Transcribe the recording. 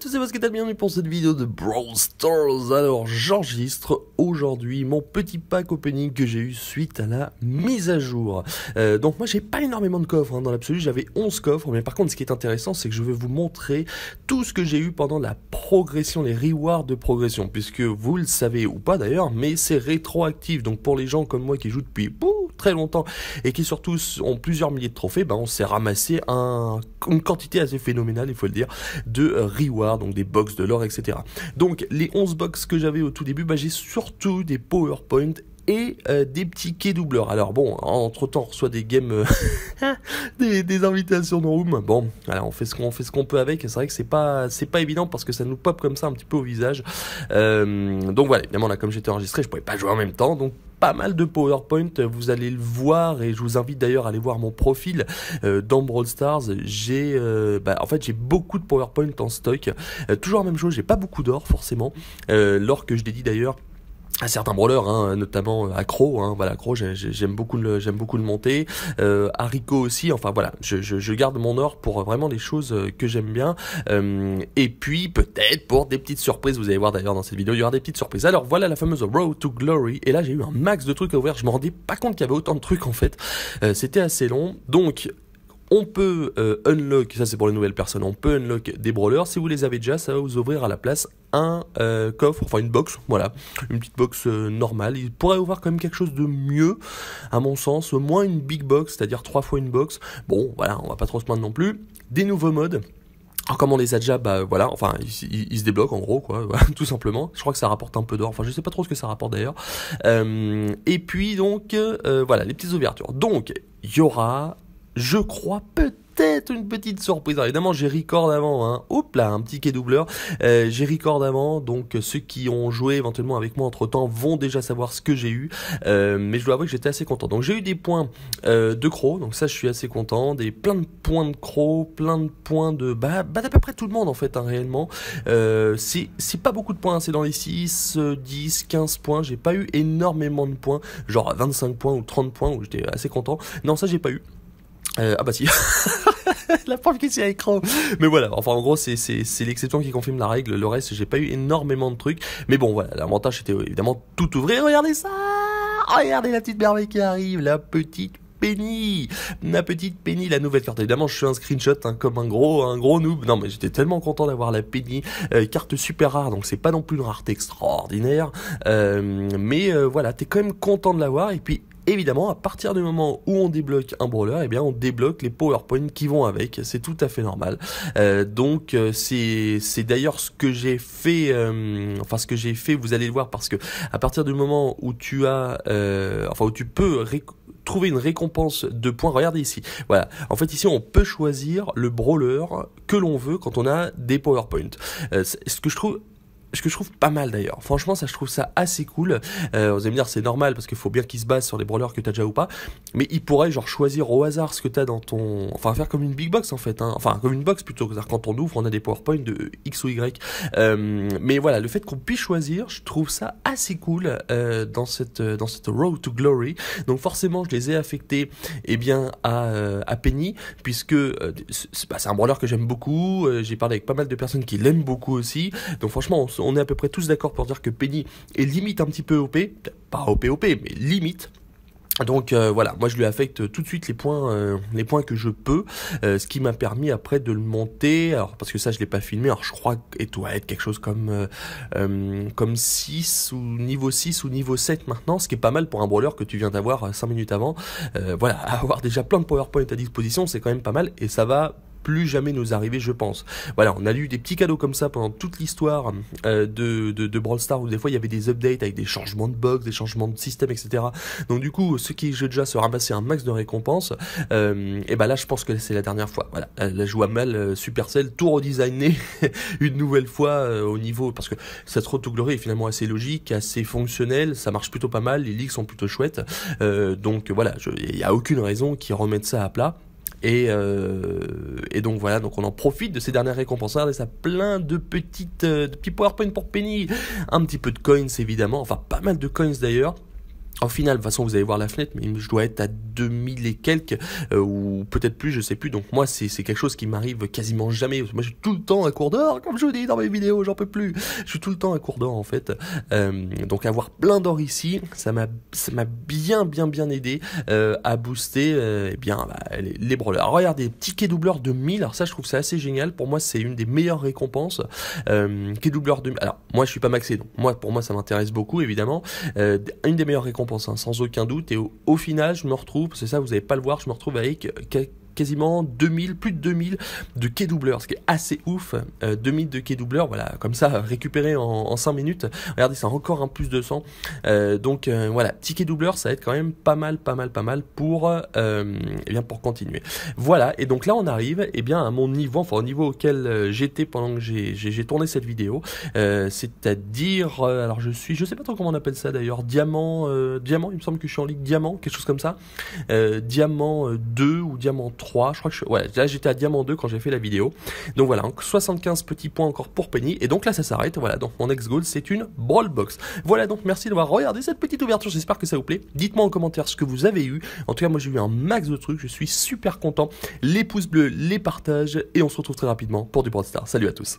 Salut à tous, c'est bien bienvenue pour cette vidéo de Brawl Stars. Alors, j'enregistre aujourd'hui mon petit pack opening que j'ai eu suite à la mise à jour. Euh, donc moi, j'ai pas énormément de coffres, hein. dans l'absolu, j'avais 11 coffres, mais par contre, ce qui est intéressant, c'est que je vais vous montrer tout ce que j'ai eu pendant la progression, les rewards de progression, puisque vous le savez ou pas d'ailleurs, mais c'est rétroactif. Donc pour les gens comme moi qui jouent depuis très longtemps et qui surtout ont plusieurs milliers de trophées, ben on s'est ramassé une quantité assez phénoménale, il faut le dire, de euh, rewards, donc des box de l'or, etc. Donc les 11 box que j'avais au tout début, ben j'ai surtout des PowerPoint et euh, des petits quais doubleurs. Alors bon, entre temps, on reçoit des games, euh, des, invitations de room. Bon, voilà, on fait ce qu'on fait ce qu'on peut avec. C'est vrai que c'est pas c'est pas évident parce que ça nous pop comme ça un petit peu au visage. Euh, donc voilà, évidemment là, comme j'étais enregistré, je pouvais pas jouer en même temps, donc pas mal de PowerPoint, vous allez le voir et je vous invite d'ailleurs à aller voir mon profil dans Brawl Stars. J'ai, bah, en fait, j'ai beaucoup de PowerPoint en stock. toujours la même chose, j'ai pas beaucoup d'or forcément. L'or que je dédie d'ailleurs à certains brawlers, hein, notamment euh, Accro, hein, voilà, Accro, j'aime beaucoup le, j'aime beaucoup le monter, euh, Haricot aussi, enfin voilà, je, garde mon or pour vraiment les choses euh, que j'aime bien, euh, et puis peut-être pour des petites surprises, vous allez voir d'ailleurs dans cette vidéo, il y aura des petites surprises. Alors voilà la fameuse Road to Glory, et là j'ai eu un max de trucs à ouvrir, je me rendais pas compte qu'il y avait autant de trucs en fait, c'était assez long, donc on peut euh, unlock, ça c'est pour les nouvelles personnes, on peut unlock des brawlers. Si vous les avez déjà, ça va vous ouvrir à la place un euh, coffre, enfin une box, voilà, une petite box euh, normale. Il pourrait avoir quand même quelque chose de mieux, à mon sens, au moins une big box, c'est-à-dire trois fois une box. Bon, voilà, on va pas trop se plaindre non plus. Des nouveaux modes. Alors comme on les a déjà, bah voilà, enfin ils, se débloquent en gros quoi, tout simplement. Je crois que ça rapporte un peu d'or, enfin je sais pas trop ce que ça rapporte d'ailleurs. et puis donc voilà les petites ouvertures. Donc il y aura je crois, peut-être une petite surprise. évidemment, j'ai record avant, hein. hop là, un petit quai doubleur. Euh, j'ai record avant, donc euh, ceux qui ont joué éventuellement avec moi entre temps vont déjà savoir ce que j'ai eu. Euh, mais je dois avouer que j'étais assez content. Donc j'ai eu des points euh, de crocs. donc ça je suis assez content. Des plein de points de crocs. plein de points de... Bah, bah, d'à peu près tout le monde en fait, hein, réellement. c'est pas beaucoup de points, hein. c'est dans les 6, 10, 15 points. J'ai pas eu énormément de points, genre 25 points ou 30 points, où j'étais assez content. Non, ça j'ai pas eu. Euh, ah bah si, la preuve que c'est à Mais voilà, enfin en gros c'est l'exception qui confirme la règle. Le reste j'ai pas eu énormément de trucs. Mais bon voilà, l'avantage c'était euh, évidemment tout ouvrir. Regardez ça, regardez la petite merveille qui arrive, la petite Penny, La petite Penny, la nouvelle carte. Évidemment, je fais un screenshot hein, comme un gros, un gros noob. Non, mais j'étais tellement content d'avoir la Penny, euh, carte super rare. Donc c'est pas non plus une rareté extraordinaire, mais voilà, t'es quand même content de l'avoir. Et puis évidemment, à partir du moment où on débloque un brawler, eh bien, on débloque les PowerPoints qui vont avec. C'est tout à fait normal. Euh, donc, euh, c'est, c'est d'ailleurs ce que j'ai fait. Euh, enfin, ce que j'ai fait, vous allez le voir, parce que à partir du moment où tu as, enfin, où tu peux trouver une récompense de points. Regardez ici. Voilà. En fait, ici, on peut choisir le brawler que l'on veut quand on a des PowerPoint. ce que je trouve ce que je trouve pas mal d'ailleurs. Franchement, ça, je trouve ça assez cool. Euh, vous allez me dire, c'est normal parce qu'il faut bien qu'il se base sur les brawlers que t'as déjà ou pas. Mais il pourrait, genre, choisir au hasard ce que t'as dans ton. Enfin, faire comme une big box en fait. Hein. Enfin, comme une box plutôt. que Quand on ouvre, on a des powerpoints de X ou Y. Euh, mais voilà, le fait qu'on puisse choisir, je trouve ça assez cool euh, dans, cette, dans cette Road to Glory. Donc, forcément, je les ai affectés eh bien, à, à Penny, puisque bah, c'est un brawler que j'aime beaucoup. J'ai parlé avec pas mal de personnes qui l'aiment beaucoup aussi. Donc, franchement, on on est à peu près tous d'accord pour dire que Penny est limite un petit peu OP, pas OP OP, mais limite. Donc euh, voilà, moi je lui affecte tout de suite les points, euh, les points que je peux, euh, ce qui m'a permis après de le monter. Alors parce que ça je l'ai pas filmé, alors je crois et doit être quelque chose comme comme 6 ou niveau 6 ou niveau 7 maintenant, ce qui est pas mal pour un brawler que tu viens d'avoir 5 minutes avant. voilà, avoir déjà plein de PowerPoint à disposition, c'est quand même pas mal et ça va plus jamais nous arriver, je pense. Voilà, on a eu des petits cadeaux comme ça pendant toute l'histoire euh, de, de, Brawl Stars, où des fois il y avait des updates avec des changements de box des changements de système, etc. Donc du coup, ceux qui jouent déjà se ramassaient un max de récompenses, euh, et ben là je pense que c'est la dernière fois. Voilà, la joue à mal euh, Supercell, tout redesigné une nouvelle fois au niveau, parce que cette trop tout glory est finalement assez logique, assez fonctionnel, ça marche plutôt pas mal, les ligues sont plutôt chouettes, donc voilà, il n'y a aucune raison qui remettent ça à plat. Et et donc voilà, donc on en profite de ces dernières récompenses. Regardez ça plein de petites, euh, de petits PowerPoint pour penny, un petit peu de coins évidemment, enfin pas mal de coins d'ailleurs. En final de toute façon, vous allez voir la fenêtre, mais je dois être à 2000 et quelques, euh, ou peut-être plus, je sais plus. Donc moi, c'est quelque chose qui m'arrive quasiment jamais. Moi, je suis tout le temps à court d'or, comme je vous dis dans mes vidéos, j'en peux plus. Je suis tout le temps à court d'or, en fait. Euh, donc avoir plein d'or ici, ça m'a bien, bien, bien aidé euh, à booster eh bien bah, les, les Alors, regardez, petit quai doubleur de 1000, alors ça, je trouve ça assez génial. Pour moi, c'est une des meilleures récompenses. Euh, quai doubleur de alors moi, je suis pas maxé, donc moi, pour moi, ça m'intéresse beaucoup, évidemment. une des meilleures récompenses sans aucun doute. Et au, final, je me retrouve, c'est ça, vous n'allez pas le voir, je me retrouve avec euh, quasiment 2000, plus de 2000 de quai doubleur, ce qui est assez ouf. 2000 euh, de quai doubleur, voilà, comme ça, récupéré en, 5 minutes. Regardez, c'est encore un plus de 100. Euh, donc euh, voilà, voilà, ticket doubleur, ça va être quand même pas mal, pas mal, pas mal pour, eh bien pour continuer. Voilà, et donc là, on arrive et eh bien, à mon niveau, enfin au niveau auquel j'étais pendant que j'ai tourné cette vidéo. C'est-à-dire, alors je suis, je sais pas trop comment on appelle ça d'ailleurs, diamant, diamant, il me semble que je suis en ligue diamant, quelque chose comme ça. diamant 2 ou diamant 3 je crois que ouais, là j'étais à diamant 2 quand j'ai fait la vidéo. Donc voilà, 75 petits points encore pour Penny, et donc là ça s'arrête, voilà, donc mon ex-goal c'est une Ball box. Voilà donc, merci d'avoir regardé cette petite ouverture, j'espère que ça vous plaît. Dites-moi en commentaire ce que vous avez eu, en tout cas moi j'ai eu un max de trucs, je suis super content. Les pouces bleus, les partages, et on se retrouve très rapidement pour du Brawl Star. Salut à tous